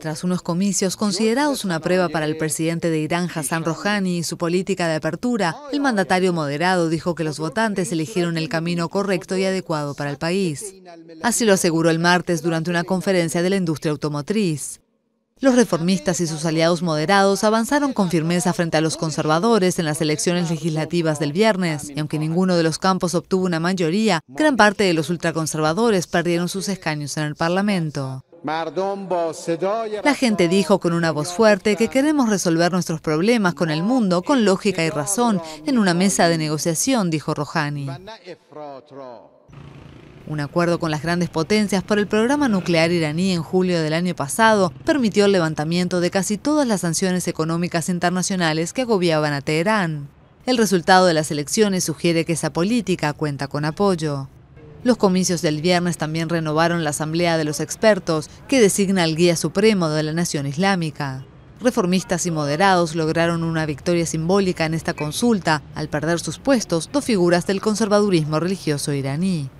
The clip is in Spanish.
Tras unos comicios considerados una prueba para el presidente de Irán, Hassan Rouhani, y su política de apertura, el mandatario moderado dijo que los votantes eligieron el camino correcto y adecuado para el país. Así lo aseguró el martes durante una conferencia de la industria automotriz. Los reformistas y sus aliados moderados avanzaron con firmeza frente a los conservadores en las elecciones legislativas del viernes, y aunque ninguno de los campos obtuvo una mayoría, gran parte de los ultraconservadores perdieron sus escaños en el Parlamento. La gente dijo con una voz fuerte que queremos resolver nuestros problemas con el mundo con lógica y razón en una mesa de negociación, dijo Rouhani. Un acuerdo con las grandes potencias para el programa nuclear iraní en julio del año pasado permitió el levantamiento de casi todas las sanciones económicas internacionales que agobiaban a Teherán. El resultado de las elecciones sugiere que esa política cuenta con apoyo. Los comicios del viernes también renovaron la Asamblea de los Expertos, que designa al guía supremo de la Nación Islámica. Reformistas y moderados lograron una victoria simbólica en esta consulta al perder sus puestos dos figuras del conservadurismo religioso iraní.